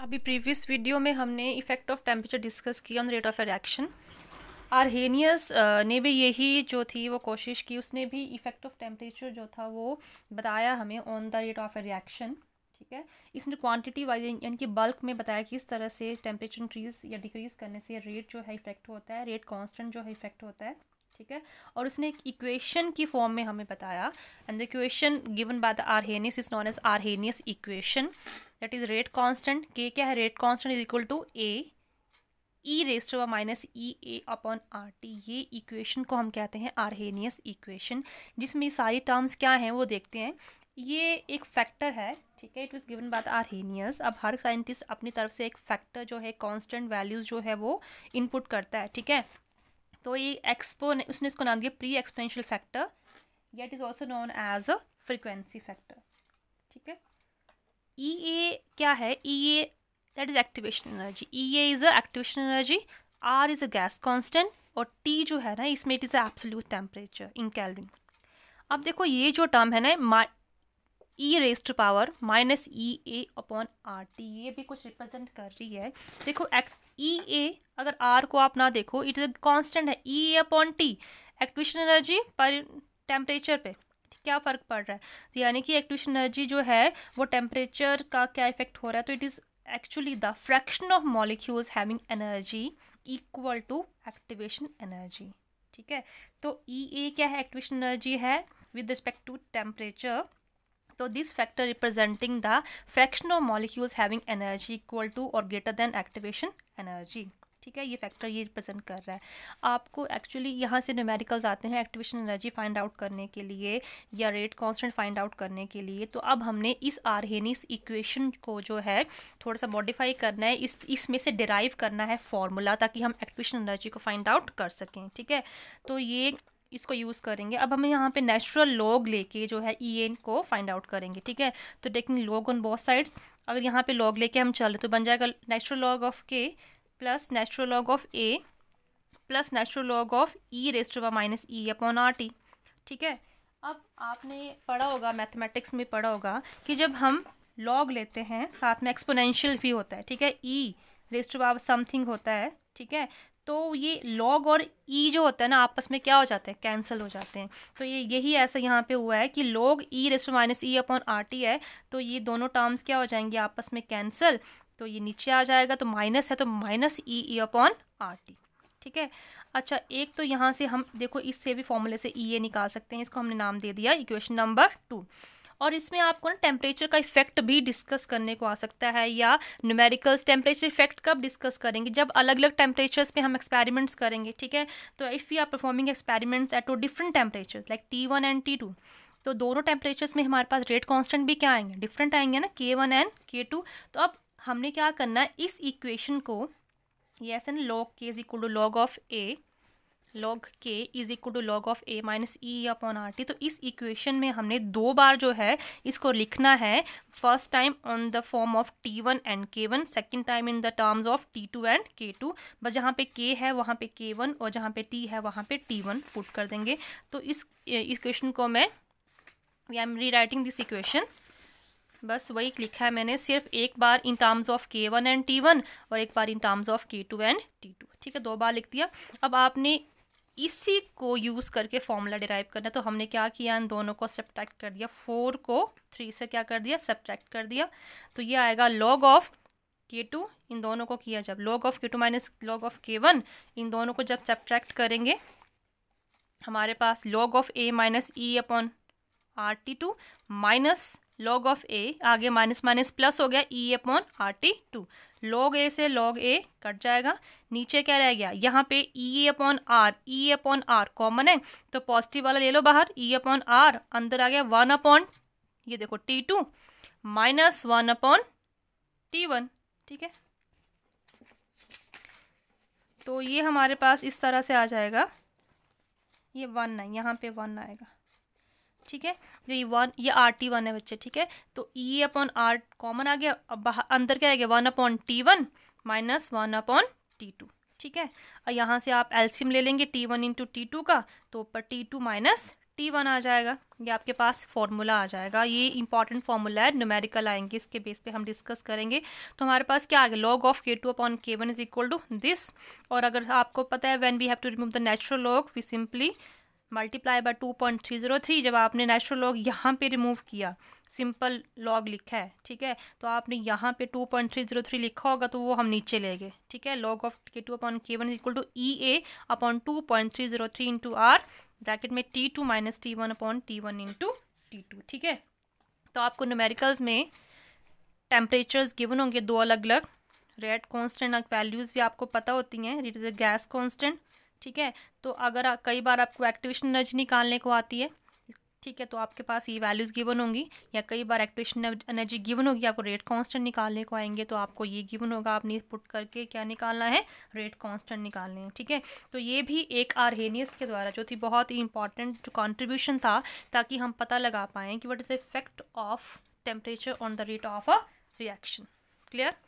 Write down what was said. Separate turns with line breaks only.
अभी previous video में हमने इफेक्ट ऑफ टेम्परेचर डिस्कस किया on rate of reaction Arrhenius ने भी यही जो थी वो कोशिश की उसने भी इफेक्ट ऑफ टेम्परेचर जो था वो बताया हमें on the rate of reaction ठीक है इसने क्वांटिटी वाइज यानी कि बल्क में बताया कि इस तरह से टेम्परेचर इंक्रीज़ या डिक्रीज़ करने से रेट जो है इफेक्ट होता है रेट कॉन्स्टेंट जो है इफेक्ट होता है ठीक है और उसने एक इक्वेशन की फॉर्म में हमें बताया and the equation given by the Arrhenius is known as Arrhenius equation that is rate constant के क्या है rate constant is equal to A e raise to minus E A upon R T ये इक्वेशन को हम कहते हैं Arrhenius equation जिसमें सारी टर्म्स क्या हैं वो देखते हैं ये एक फैक्टर है ठीक है it was given by Arrhenius अब हर साइंटिस्ट अपनी तरफ से एक फैक्टर जो है कांस्टेंट वैल्यूज़ जो है वो इनपुट करता है ठीक है तो ये एक्सपो ने उसने इसको नाम दिया pre exponential factor it is also known as a frequency factor ठीक है ई e ए क्या है E A that is activation energy E A is a activation energy R is a gas constant और T जो है ना इसमें it is a absolute temperature in kelvin अब देखो ये जो टर्म है ना e raise to power minus E A upon R T ये भी कुछ रिप्रेजेंट कर रही है देखो एक्ट ई e, ए अगर आर को आप ना देखो इट इज कांस्टेंट है E A upon T activation energy पर टेम्परेचर पे क्या फ़र्क पड़ रहा है तो यानी कि एक्टिवेशन एनर्जी जो है वो टेम्परेचर का क्या इफेक्ट हो रहा है तो it is actually the fraction of molecules having energy equal to activation energy ठीक है तो ई e, ए क्या है एक्टिवेशन एनर्जी है विद रिस्पेक्ट टू टेम्परेचर तो this factor representing the fraction of molecules having energy equal to और greater than activation energy ठीक है ये फैक्टर ये रिप्रेजेंट कर रहा है आपको एक्चुअली यहाँ से न्यूमेरिकल्स आते हैं एक्टिवेशन एनर्जी फाइंड आउट करने के लिए या रेट कांस्टेंट फाइंड आउट करने के लिए तो अब हमने इस आरहेनिस इक्वेशन को जो है थोड़ा सा मॉडिफाई करना है इस इसमें से डिराइव करना है फॉर्मूला ताकि हम एक्टिवेशन एनर्जी को फाइंड आउट कर सकें ठीक है तो ये इसको यूज़ करेंगे अब हम यहाँ पे नेचुरल लॉग लेके जो है ई e एन को फाइंड आउट करेंगे ठीक है तो taking log on both sides अगर यहाँ पे लॉग लेके हम चल रहे तो बन जाएगा natural log of k plus natural log of A plus natural log of e raise to minus E upon R T ठीक है अब आपने पढ़ा होगा मैथमेटिक्स में पढ़ा होगा कि जब हम लॉग लेते हैं साथ में एक्सपोनेंशियल भी होता है ठीक है e raise to power something होता है ठीक है तो ये लॉग और ई e जो होता है ना आपस में क्या हो जाते हैं कैंसिल हो जाते हैं तो ये यही ऐसा यहाँ पे हुआ है कि log e raise to minus E upon R T है तो ये दोनों टर्म्स क्या हो जाएंगे आपस में कैंसिल तो ये नीचे आ जाएगा तो माइनस है तो minus E E upon R T ठीक है अच्छा एक तो यहाँ से हम देखो इससे भी फॉर्मूले से ई e ए निकाल सकते हैं इसको हमने नाम दे दिया इक्वेशन नंबर टू और इसमें आपको ना टेम्परेचर का इफेक्ट भी डिस्कस करने को आ सकता है या न्यूमेरिकल्स टेम्परेचर इफेक्ट कब डिस्कस करेंगे जब अलग अलग टेम्परेचर्स पे हम एक्सपेरिमेंट्स करेंगे ठीक है तो if you are performing experiments at two different temperatures like T one and T two तो दोनों टेम्परेचर्स में हमारे पास रेट कॉन्स्टेंट भी क्या आएंगे डिफरेंट आएंगे ना के वन एंड के टू तो अब हमने क्या करना है इस इक्वेशन को ये ऐसे ना log k is equal to log of A log k is equal to log of A minus E upon R T तो इस इक्वेशन में हमने दो बार जो है इसको लिखना है first time on the form of T one and k one second time in the terms of T two and k two बस जहाँ पे के है वहाँ पे के वन और जहाँ पे टी है वहाँ पे टी वन पुट कर देंगे तो इस इक्वेशन को मैं I am rewriting this equation बस वही लिखा है मैंने सिर्फ एक बार in terms of k one and T one और एक बार in terms of k two and T two ठीक है दो बार लिख दिया अब आपने इसी को यूज़ करके फॉर्मूला डिराइव करना तो हमने क्या किया इन दोनों को सब्ट्रैक्ट कर दिया फोर को थ्री से क्या कर दिया सब्ट्रैक्ट कर दिया तो ये आएगा लॉग ऑफ के टू इन दोनों को किया जब log of k two minus log of k one इन दोनों को जब सब्ट्रैक्ट करेंगे हमारे पास log of A minus E upon R T two minus log of A आगे माइनस माइनस प्लस हो गया E upon R T two log A से लॉग ए कट जाएगा नीचे क्या रह गया यहाँ पे E upon R E upon R common है तो पॉजिटिव वाला ले लो बाहर ई अपॉन आर अंदर आ गया वन अपॉन ये देखो T two minus one upon T one ठीक है तो ये हमारे पास इस तरह से आ जाएगा ये वन है यहाँ पे वन आएगा ठीक है जो ये वन ये आर टी वन है बच्चे ठीक है तो ई अपॉन आर कॉमन आ गया अब अंदर क्या आ गया one upon T one minus one upon T two ठीक है और यहाँ से आप एल्सियम ले लेंगे T one into T two का तो ऊपर T two minus T one आ जाएगा ये आपके पास फॉर्मूला आ जाएगा ये इंपॉर्टेंट फॉर्मूला है न्यूमेरिकल आएंगे इसके बेस पे हम डिस्कस करेंगे तो हमारे पास क्या आ गया log of k two upon k one is equal to this और अगर आपको पता है when we have to remove the natural log we simply multiply by two point three zero three जब आपने नेचुरल लॉग यहाँ पे रिमूव किया सिंपल लॉग लिखा है ठीक है तो आपने यहाँ पे two point three zero three लिखा होगा तो वो हम नीचे ले गए ठीक है log of k two upon k one equal to E A upon two point three zero three into R bracket में T two minus T one upon T one into T two ठीक है तो आपको numericals में temperatures given होंगे दो अलग अलग रेड कॉन्स्टेंट वैल्यूज़ भी आपको पता होती हैं it is a gas constant ठीक है तो अगर कई बार आपको एक्टिवेशन एनर्जी निकालने को आती है ठीक है तो आपके पास ये वैल्यूज़ गिवन होंगी या कई बार एक्टिवेशन एनर्जी गिवन होगी आपको रेट कांस्टेंट निकालने को आएंगे तो आपको ये गिवन होगा आपने पुट करके क्या निकालना है रेट कांस्टेंट निकालने हैं ठीक है तो ये भी एक आरहेनियस के द्वारा जो थी बहुत ही इंपॉर्टेंट कॉन्ट्रीब्यूशन था ताकि हम पता लगा पाएँ कि what is effect of temperature on the rate of a reaction clear